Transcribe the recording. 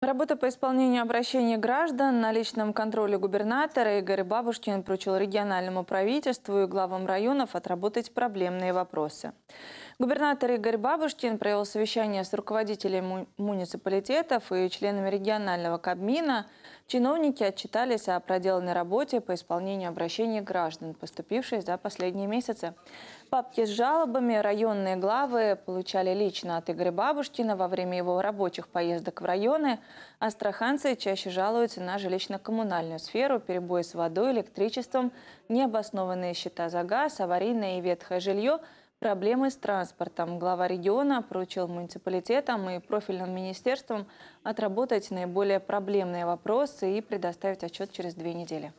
Работа по исполнению обращений граждан на личном контроле губернатора Игорь Бабушкин поручил региональному правительству и главам районов отработать проблемные вопросы. Губернатор Игорь Бабушкин провел совещание с руководителями муниципалитетов и членами регионального Кабмина. Чиновники отчитались о проделанной работе по исполнению обращений граждан, поступивших за последние месяцы. Папки с жалобами районные главы получали лично от Игоря Бабушкина во время его рабочих поездок в районы. Астраханцы чаще жалуются на жилищно-коммунальную сферу, перебои с водой, электричеством, необоснованные счета за газ, аварийное и ветхое жилье – Проблемы с транспортом. Глава региона поручил муниципалитетам и профильным министерствам отработать наиболее проблемные вопросы и предоставить отчет через две недели.